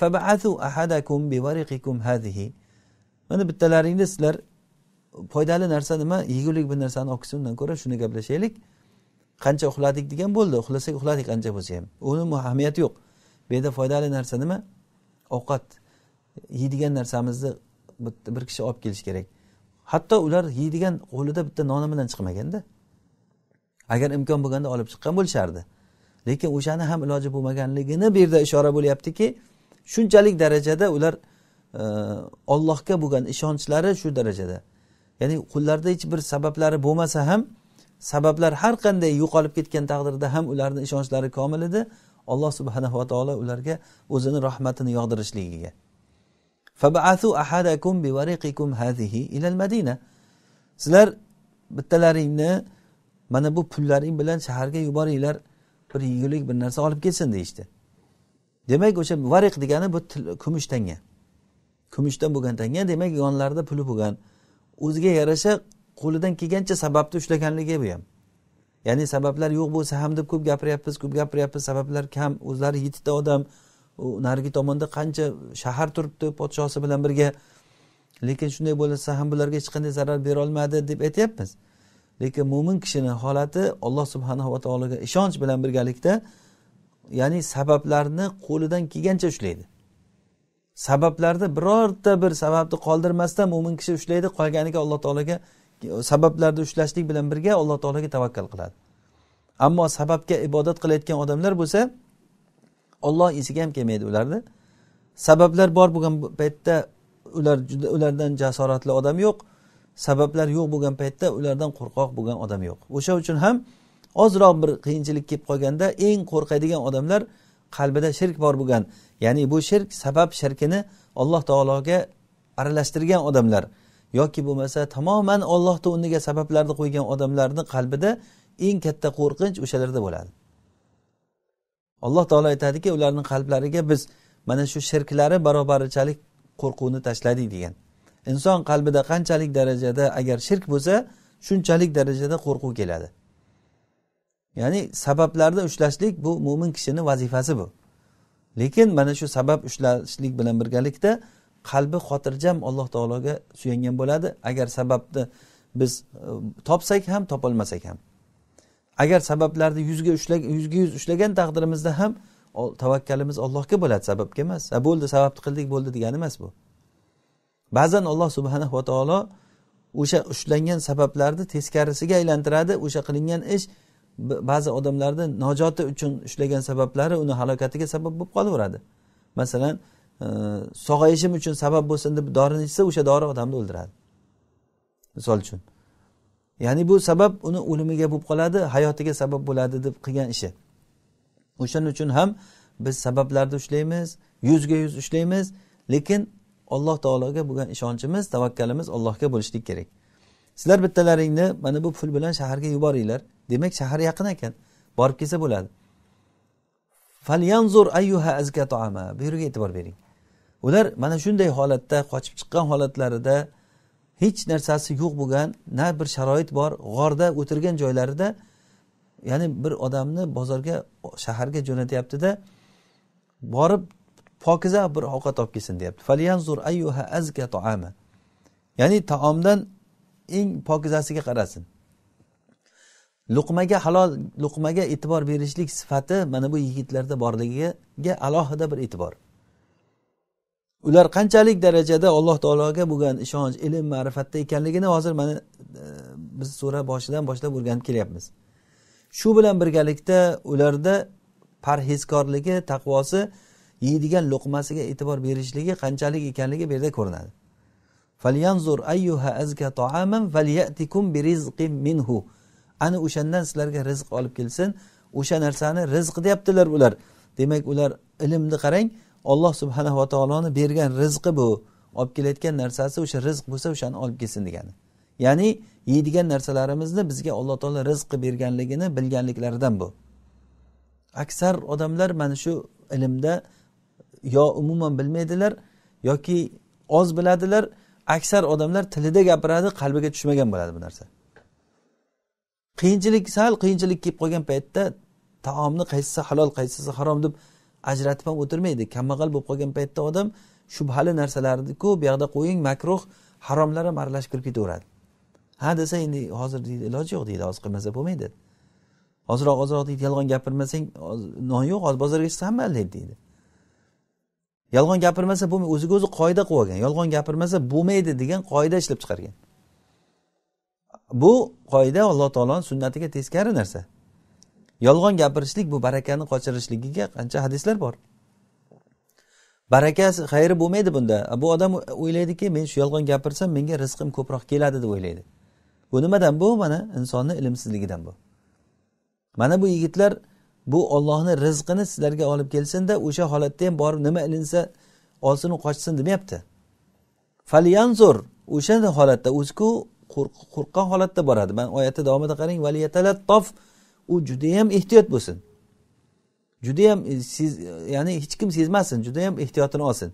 fabathu ahadakum bivariqikum hadihi mana bittalaringni sizlar foydali narsa nima yegulik bir narsani olib undan ko'ra shuni gaplashaylik qancha uxladik degan bo'ldi uxlasak uxladik qancha bo'lsa ham uni ahamiyati yo'q bu yerda foydali narsa nima ovqat yeydigan narsamizni bir kishi olib kelishi kerak hatto ular yeydigan qo'lida bitta noni bilan chiqmaganda agar imkon bo'lganda olib chiqqan bo'lishardi lekin o'shani ham iloji bo'lmaganligini bu yerda ishora bo'lyaptiki shunchalik darajada ular ollohga e, bo'lgan ishonchlari shu darajada ya'ni qo'llarida hech bir sabablari bo'lmasa ham sabablar har qanday yo'qolib ketgan taqdirda ham ularni ishonchlari komil edi alloh subhanava taolo ularga o'zini rahmatini yog'dirishligiga sizlar bittalaringni mana bu pullaring bilan shaharga yuboringlar bir yegulik bir narsa olib kelsin deyishdi demak o'sha variq degani bu kumush tanga kumushdan bo'lgan tanga demak yonlarida puli bo'lgan o'ziga yarasha qo'lidan kelgancha sababni ushlaganligi bu ham ya'ni sabablar yo'q bo'lsa ham deb ko'p gapiryapmiz ko'p gapiryapmiz sabablar kam o'zlari yettita odam u narigi tomonda qancha shahar turibdi podshosi bilan birga lekin shunday bo'lsa ham bularga hech qanday zarar berolmadi deb aytyapmiz lekin mo'min kishini holati alloh subhanahu va taologa ishonch bilan birgalikda ya'ni sabablarni qo'lidan kelgancha ushlaydi sabablarni birorta bir sababni qoldirmasdan mo'min kishi ushlaydi qolganiga alloh taologa sabablarni ushlashlik bilan birga alloh taologa tavakkal qiladi ammo sababga ibodat qilayotgan odamlar bo'lsa olloh esiga ham kelmaydi ularni sabablar bor bo'lgan paytda ular ulardan jasoratli odam yo'q sabablar yo'q bo'lgan paytda ulardan qo'rqoq bo'lgan odam yo'q o'sha uchun ham ozroq bir qiyinchilik kelib qolganda eng qo'rqadigan odamlar qalbida shirk bor bo'lgan ya'ni bu shirk sabab shirkini alloh taologa aralashtirgan odamlar yoki bo'lmasa tamoman ollohni o'rniga sabablarni qo'ygan odamlarni qalbida eng katta qo'rqinch o'shalarda bo'ladi alloh taolo aytadiki ularning qalblariga biz mana shu shirklari barobarichalik qo'rquvni tashladik degan inson qalbida qanchalik darajada agar shirk bo'lsa shunchalik darajada qo'rquv keladi ya'ni sabablarni ushlashlik bu mo'min kishini vazifasi bu lekin mana shu sabab ushlashlik bilan birgalikda qalbi xotirjam alloh taologa suyangan bo'ladi agar sababni biz e, topsak ham topolmasak ham agar sabablarni yuzga yuzga yuz ushlagan taqdirimizda ham tavakkalimiz allohga bo'ladi sababga emas bo'ldi sababni qildik bo'ldi degani emas bu ba'zan alloh subhanahu va taolo o'sha ushlangan sabablarni teskarisiga aylantiradi o'sha qilingan ish ba'zi odamlarni najoti uchun ushlagan sabablari uni halokatiga sabab bo'lib qolaveradi masalan sog'ayishim uchun sabab bo'lsin deb dorini ichsa o'sha dori odamni o'ldiradi misol uchun ya'ni bu sabab uni o'limiga bo'lib qoladi hayotiga sabab bo'ladi deb qilgan ishi o'shaning uchun ham biz sabablarni ushlaymiz yuzga yuz ushlaymiz lekin alloh taologa bo'lgan ishonchimiz tavakkalimiz allohga bo'lishlik kerak sizlar bittalaringni mana bu pul bilan shaharga yuboringlar demak shahar yaqin ekan borib kelsa bo'ladi bu yerga e'tibor bering ular mana shunday holatda qochib chiqqan holatlarida hech narsasi yo'q bo'lgan na bir sharoit bor g'orda o'tirgan joylarida ya'ni bir odamni bozorga shaharga jo'natyaptida borib pokiza bir ovqat olib kelsin deyapti ya'ni taomdan eng pokizasiga qarasin luqmaga halol luqmaga e'tibor berishlik sifati mana bu yigitlarda borligiga alohida bir e'tibor ular qanchalik darajada alloh taologa bo'lgan ishonch ilm ma'rifatda ekanligini hozir mana e, biz sura boshidan boshlab o'rganib kelyapmiz shu bilan birgalikda ularda parhezkorligi taqvosi yeydigan luqmasiga e'tibor berishligi qanchalik ekanligi bu yerda ko'rinadi minhu ana o'shandan sizlarga rizq olib kelsin o'sha narsani rizq deyaptilar ular demak ular ilmni qarang olloh subhanahu va taoloni bergan rizqi bu olib kelayotgan narsasi o'sha rizq bo'lsa o'shani olib kelsin degani ya'ni yeydigan narsalarimizni bizga alloh taolo rizq qilib berganligini bilganliklaridan bu aksar odamlar mana shu ilmda yo umuman bilmaydilar yoki oz biladilar aksar odamlar tilida gapiradi qalbiga tushmagan bo'ladi bu narsa qiyinchilik sal qiyinchilik kelib qolgan paytda taomni qaysisi halol qaysisi harom deb ajratib ham o'tirmaydi kambag'al bo'lib qolgan paytda odam shubhali narsalarni ko'p bu yoqda qo'ying makruh haromlar ham aralashib kirib ketaveradi ha desa endi hozir deydi iloji yo'q deydi hozir qilmasa bo'lmaydi ozroq ozroq deydi yolg'on gapirmasang non yo'q hozir bozorga chiqsam mayli deydi yolg'on gapirmasa bo'lmaydi o'ziga o'zi qoida qilib olgan yolg'on gapirmasa bo'lmaydi degan qoida ishlab chiqargan bu qoida alloh taoloni sunnatiga teskari narsa yolg'on gapirishlik bu barakani qochirishligiga qancha hadislar bor baraka xayri bo'lmaydi bunda bu odam o'ylaydiki men shu yolg'on gapirsam menga rizqim ko'proq keladi deb o'ylaydi bu nimadan bu mana insonni ilmsizligidan bu mana bu yigitlar bu ollohni rizqini sizlarga olib kelsinda o'sha holatda ham borib nima ilinsa olsinu qochsin demayapti falyanzur o'sha holatda o'ziku qo'rqqan holatda boradi man oyatni davomida qarang valiyatalattof u judayam ehtiyot bo'lsin judayam siz ya'ni hech kim sezmasin judayam ehtiyotini olsin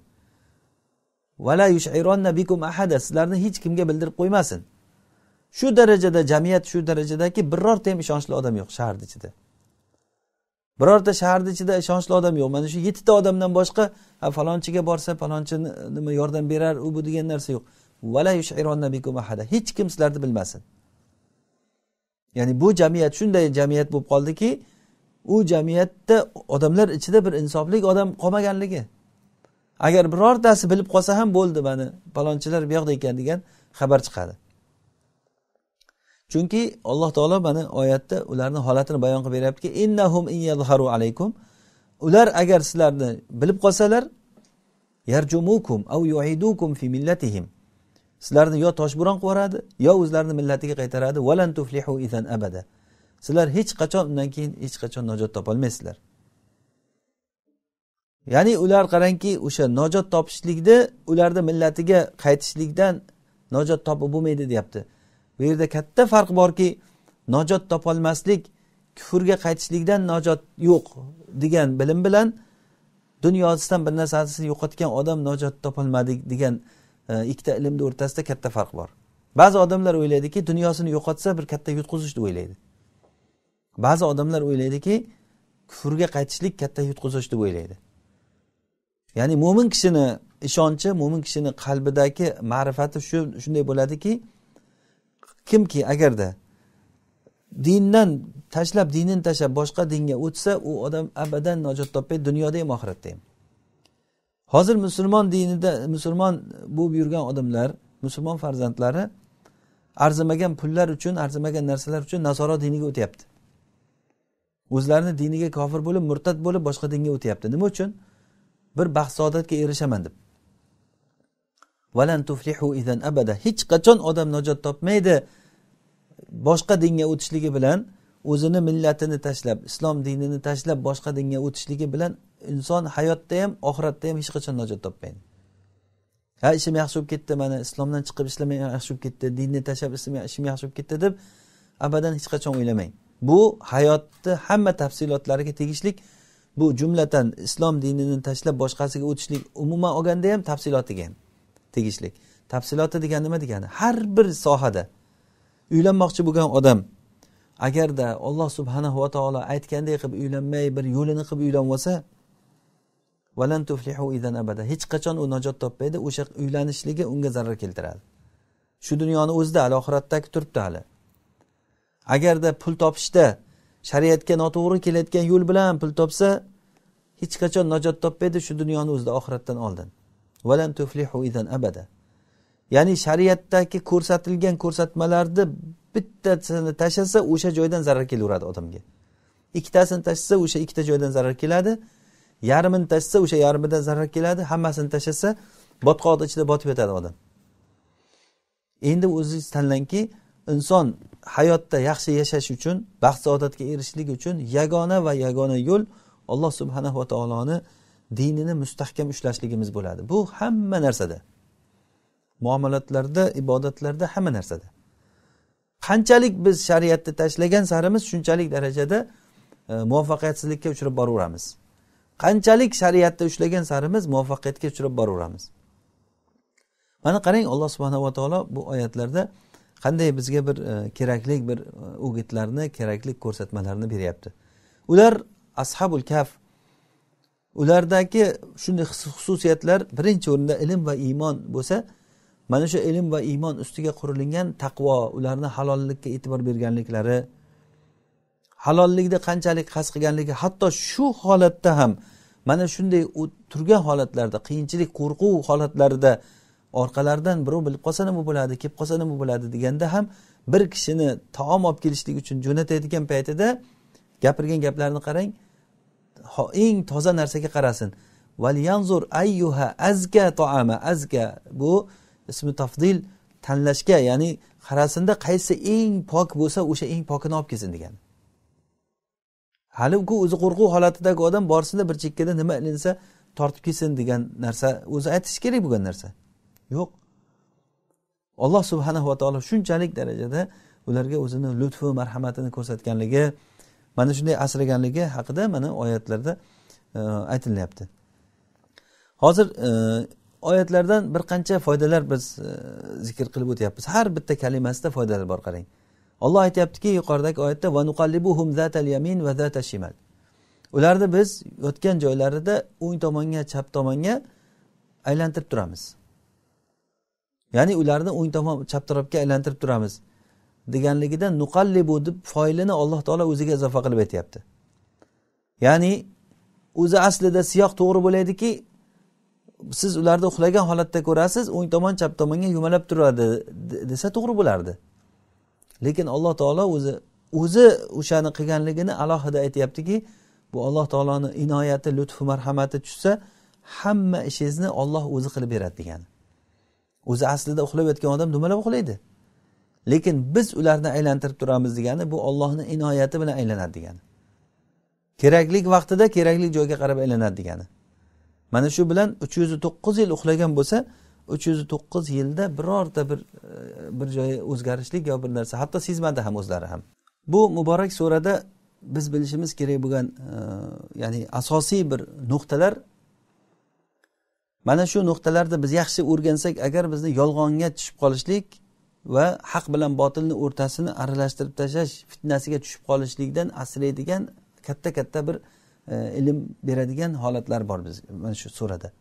vala yushironna bikum ahada sizlarni hech kimga bildirib qo'ymasin shu darajada jamiyat shu darajadaki birorta ham ishonchli odam yo'q shaharni ichida birorta shaharni ichida ishonchli odam yo'q mana shu yettita odamdan boshqa falonchiga borsa falonchi nima yordam berar u bu degan narsa yo'q vala yushironna bikum ahada hech kim sizlarni bilmasin ya'ni bu jamiyat shunday jamiyat bo'lib qoldiki u jamiyatda odamlar ichida bir insoflik odam qolmaganligi agar birortasi bilib qolsa ham bo'ldi mana palonchilar bu yoqda ekan degan xabar chiqadi chunki alloh taolo mana oyatda ularni holatini bayon qilib beryaptiki innahum in yadharu alaykum ular agar sizlarni bilib qolsalar yarjumukum au yuidukum fi millatihim sizlarni yo toshbo'ron qilib yuboradi yo o'zlarini millatiga qaytaradi valan tuflihu abada sizlar hech qachon undan keyin hech qachon najot topolmaysizlar ya'ni ular qarangki o'sha najot topishlikni ularni millatiga qaytishlikdan najot topib bo'lmaydi deyapti bu yerda katta farq borki najot topolmaslik kufrga qaytishlikdan najot yo'q degan bilim bilan dunyosidan bir narsasini yo'qotgan odam najot topolmadik degan ikkita ilmni o'rtasida katta farq bor ba'zi odamlar o'ylaydiki dunyosini yo'qotsa bir katta yutqizish deb o'ylaydi ba'zi odamlar o'ylaydiki kufrga qaytishlik katta yutqizish deb o'ylaydi ya'ni mo'min kishini ishonchi mo'min kishini qalbidagi ma'rifati shu shunday bo'ladiki kimki agarda dindan tashlab dinini tashlab boshqa dinga o'tsa u odam abadan najot topmaydi dunyoda ham oxiratda ham hozir musulmon dinida musulmon bo'lib yurgan odamlar musulmon farzandlari arzimagan pullar uchun arzimagan narsalar uchun nasoro diniga o'tyapti o'zlarini diniga kofir bo'lib murtad bo'lib boshqa dinga o'tyapti nima uchun bir baxt saodatga erishaman deb valan tuflihu idan abada hech qachon odam najot topmaydi boshqa dinga o'tishligi bilan o'zini millatini tashlab islom dinini tashlab boshqa dinga o'tishligi bilan inson hayotda ham oxiratda ham hech qachon najot topmaydi ha ishim yaxshi bo'lib ketdi mana islomdan chiqib ishim yaxshi bo'lib ketdi dinni tashlab ishim yaxshi bo'lib ketdi deb abadan hech qachon o'ylamang bu hayotni hamma tafsilotlariga tegishlik bu jumlatan islom dinini tashlab boshqasiga o'tishlik umuman olganda ham tafsilotiga ham tegishlik tafsiloti degani nima degani har bir sohada uylanmoqchi bo'lgan odam agarda olloh subhanava taolo aytganday qilib uylanmay bir yo'lini qilib idan abada hech qachon u najot topmaydi o'sha uylanishligi unga zarar keltiradi shu dunyoni o'zida hali oxiratdagi turibdi hali agarda pul topishda shariatga noto'g'ri kelayotgan yo'l bilan pul topsa hech qachon najot topmaydi shu dunyoni o'zida oxiratdan oldin valan tuflihu idan abada ya'ni shariatdagi ko'rsatilgan ko'rsatmalarni bittasini tashlasa o'sha joydan zarar kelaveradi odamga ikkitasini tashlasa o'sha ikkita joydan zarar keladi yarmini tashlasa o'sha yarmidan zarar keladi hammasini tashlasa botqoqni ichida botib yotadi odam endi o'zingiz tanlangki inson hayotda yaxshi yashash uchun baxt saodatga erishishlik uchun yagona va yagona yo'l alloh subhana va taoloni dinini mustahkam ushlashligimiz bo'ladi bu hamma narsada muomalatlarda ibodatlarda hamma narsada qanchalik biz shariatni tashlagan sarimiz shunchalik darajada e, muvaffaqiyatsizlikka uchrab boraveramiz qanchalik shariatni ushlagan sarimiz muvaffaqiyatga uchrab boraveramiz mana qarang alloh subhanava taolo bu oyatlarda qanday bizga bir e, kerakli bir e, o'gitlarni kerakli ko'rsatmalarni beryapti ular ashabul kaf ulardagi shunday xususiyatlar birinchi o'rinda ilm va iymon bo'lsa mana shu ilm va iymon ustiga qurilingan taqvo ularni halollikka e'tibor berganliklari halollikni qanchalik qasd qilganligi hatto shu holatda ham mana shunday turgan holatlarda qiyinchilik qo'rquv holatlarida orqalaridan birov bilib qolsa nima bo'ladi kelib qolsa nima bo'ladi deganda ham bir kishini taom olib kelishlik uchun jo'natayotgan paytida gapirgan gaplarini qarang eng toza narsaga qarasin valyanzur ayyuha azka taama azka bu ismi tafdil tanlashga ya'ni qarasinda qaysi eng pok bo'lsa o'sha eng pokini olib kelsin degan hali u o'zi qo'rquv holatidagi odam borsinda bir chekkada nima ilinsa tortib kelsin degan narsa o'zi aytishi kerak bo'lgan narsa yo'q alloh subhanahu va taolo shunchalik darajada ularga o'zini lutfi marhamatini ko'rsatganligi mana shunday asraganligi haqida mana oyatlarda e, aytilyapti hozir e, oyatlardan bir qancha foydalar biz e, zikr qilib o'tyapmiz har bitta kalimasida foydalar bor qarang olloh aytyaptiki yuqoridagi oyatda yamin va ularni biz yotgan joylarida o'ng tomonga chap tomonga aylantirib turamiz ya'ni ularni o'ng tomon chap tarafga aylantirib turamiz deganligidan nuqallibu deb foilini alloh taolo o'ziga izofa qilib aytyapti ya'ni o'zi aslida siyoq to'g'ri bo'laydiki siz ularni uxlagan holatda ko'rasiz o'ng tomon chap tomonga yumalab turadi desa to'g'ri bo'lardi lekin alloh taolo o'zi o'zi o'shani qilganligini alohida aytyaptiki bu alloh taoloni inoyati lutfi marhamati tushsa hamma ishingizni olloh o'zi qilib beradi degani o'zi aslida uxlab yotgan odam dumalab uxlaydi lekin biz ularni aylantirib turamiz degani bu ollohni inoyati bilan aylanadi degani keraklik vaqtida kerakli joyga qarab aylanadi degani mana shu bilan uch yuz to'qqiz yil uxlagan bo'lsa uch yuz to'qqiz yilda birorta bir e, bir joyi o'zgarishlik yo bir narsa hatto sezmadi ham o'zlari ham bu muborak surada biz bilishimiz kerak bo'lgan e, ya'ni asosiy bir nuqtalar mana shu nuqtalarda biz yaxshi o'rgansak agar bizni yolg'onga tushib qolishlik va haq bilan botilni o'rtasini aralashtirib tashlash fitnasiga tushib qolishlikdan asraydigan katta katta bir E, ilm beradigan holatlar bor biz mana shu surada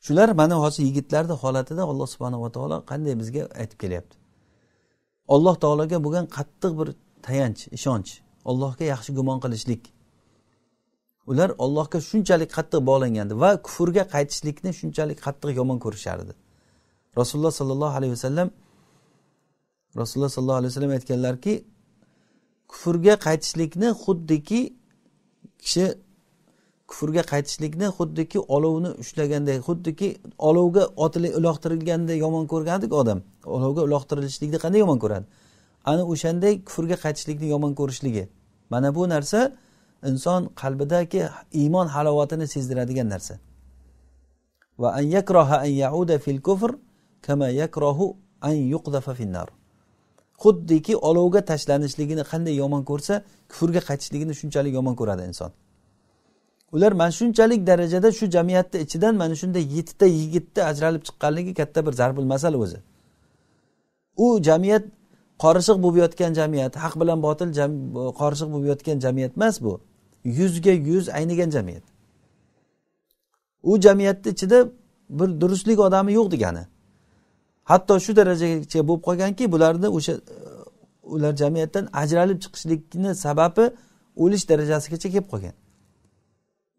shular mana hozir yigitlarni holatida alloh subhanava taolo qanday bizga aytib kelyapti alloh taologa bo'lgan qattiq bir tayanch ishonch allohga yaxshi gumon qilishlik ular ollohga shunchalik qattiq bog'langandi va kufrga qaytishlikni shunchalik qattiq yomon ko'rishardi rasululloh sollallohu alayhi vasallam rasululloh sollallohu alayhi vasallam aytganlarki kufrga qaytishlikni xuddiki kishi kufrga qaytishlikni xuddiki olovni ushlaganday xuddiki olovga otilib uloqtirilganda yomon ko'rgandik odam olovga uloqtirilishlikni qanday yomon ko'radi ana o'shanday kufrga qaytishlikni yomon ko'rishligi mana bu narsa inson qalbidagi iymon halovatini sezdiradigan narsa va an yakroha an yauda fil kufr kama yakrohu an yuqdafa finnar xuddiki olovga tashlanishligini qanday yomon ko'rsa kufrga qaytishligini shunchalik yomon ko'radi inson ular mana shunchalik darajada shu jamiyatni ichidan mana shunday yettita yigitni ajralib chiqqanligi katta bir zarbul masal o'zi u jamiyat qorishiq bo'lib yotgan jamiyat haq bilan botil qorishiq bo'lib yotgan jamiyat emas bu yuzga yuz aynigan jamiyat u jamiyatni ichida bir durustlik odami yo'q degani hatto shu darajagacha bo'lib qolganki bularni o'sha e, ular jamiyatdan ajralib chiqishlikni sababi o'lish darajasigacha kelib qolgan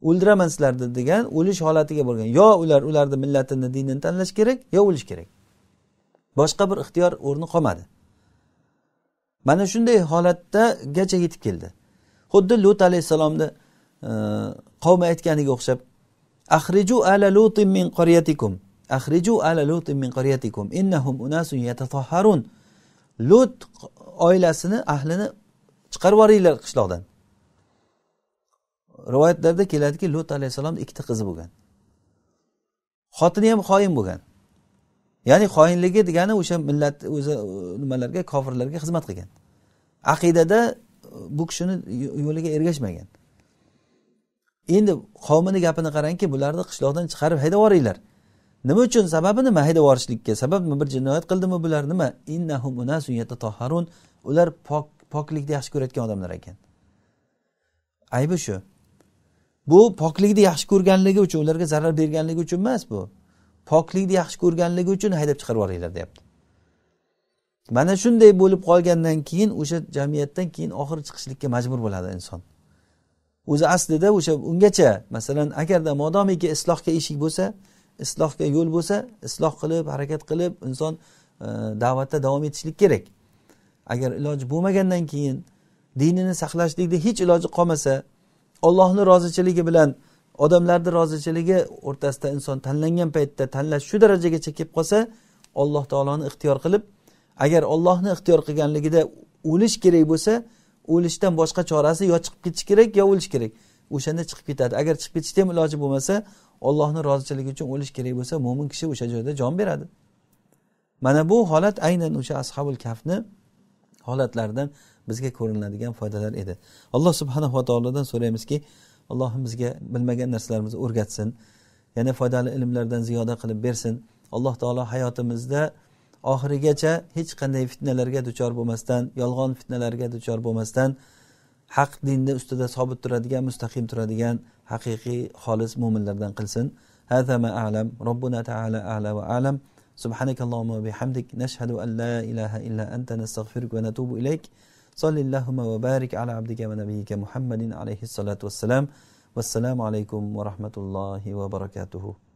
o'ldiraman sizlarni degan o'lish holatiga borgan yo ular ularni millatini dinini tanlash kerak yo o'lish kerak boshqa bir ixtiyor o'rni qolmadi mana shunday holatdagacha yetib keldi xuddi lut alayhissalomni e, qavmi aytganiga o'xshab ahriju ala lutin min qaryatikum ahriju ala lutin min qaryatikum innahum unasun yatatahharun lut oilasini ahlini chiqarib yuboringlar qishloqdan rivoyatlarda keladiki lut alayhissalomni ikkita qizi bo'lgan xotini ham xoin bo'lgan ya'ni xoinligi degani o'sha millat o'zi nimalarga kofirlarga xizmat qilgan aqidada bu kishini yo'liga ergashmagan endi qavmini gapini qarangki bularni qishloqdan chiqarib haydab yuboringlar nima uchun sababi nima haydab yuborishlikka sabab nima bir jinoyat qildimi bular nima innahum unasun ular pok poklikni yaxshi ko'rayotgan odamlar ekan aybi shu bu poklikni yaxshi ko'rganligi uchun ularga zarar berganligi uchun emas bu poklikni yaxshi ko'rganligi uchun haydab chiqarib yuboringlar deyapti mana shunday bo'lib qolgandan keyin o'sha jamiyatdan keyin oxiri chiqishlikka majbur bo'ladi inson o'zi aslida o'sha ungacha masalan agarda modomiki islohga eshik bo'lsa islohga yo'l bo'lsa isloh qilib harakat qilib inson e, da'vatda davom etishlik kerak agar iloji bo'lmagandan keyin dinini saqlashlikni hech iloji qolmasa ollohni rozichiligi bilan odamlarni rozichiligi o'rtasida inson tanlangan paytda tanlash shu darajagacha kelib qolsa alloh taoloni ixtiyor qilib agar ollohni ixtiyor qilganligida o'lish kerak bo'lsa o'lishdan boshqa chorasi yo chiqib ketish kerak yo o'lish kerak o'shanda chiqib ketadi agar chiqib ketishni ham iloji bo'lmasa ollohni roziligi uchun o'lish kerak bo'lsa mo'min kishi o'sha joyda jon beradi mana bu holat aynan o'sha ashabul kafni holatlaridan bizga ko'rinadigan foydalar edi alloh subhanahu va taolodan so'raymizki allohim bizga bilmagan narsalarimizni o'rgatsin yana foydali ilmlardan ziyoda qilib bersin alloh taolo hayotimizda oxirigacha hech qanday fitnalarga duchor bo'lmasdan yolg'on fitnalarga duchor bo'lmasdan haq dinni ustida sobit turadigan mustaqim turadigan haqiqiy xolis mo'minlardan qilsin هذا ما أعلم ربنا تعالى أعلى وأعلم سبحانك اللهم وبحمدك نشهد أن لا إله إلا أنت نستغفرك ونتوب إليك صل اللهم وبارك على عبدك ونبيك محمد عليه الصلاة والسلام والسلام عليكم ورحمة الله وبركاته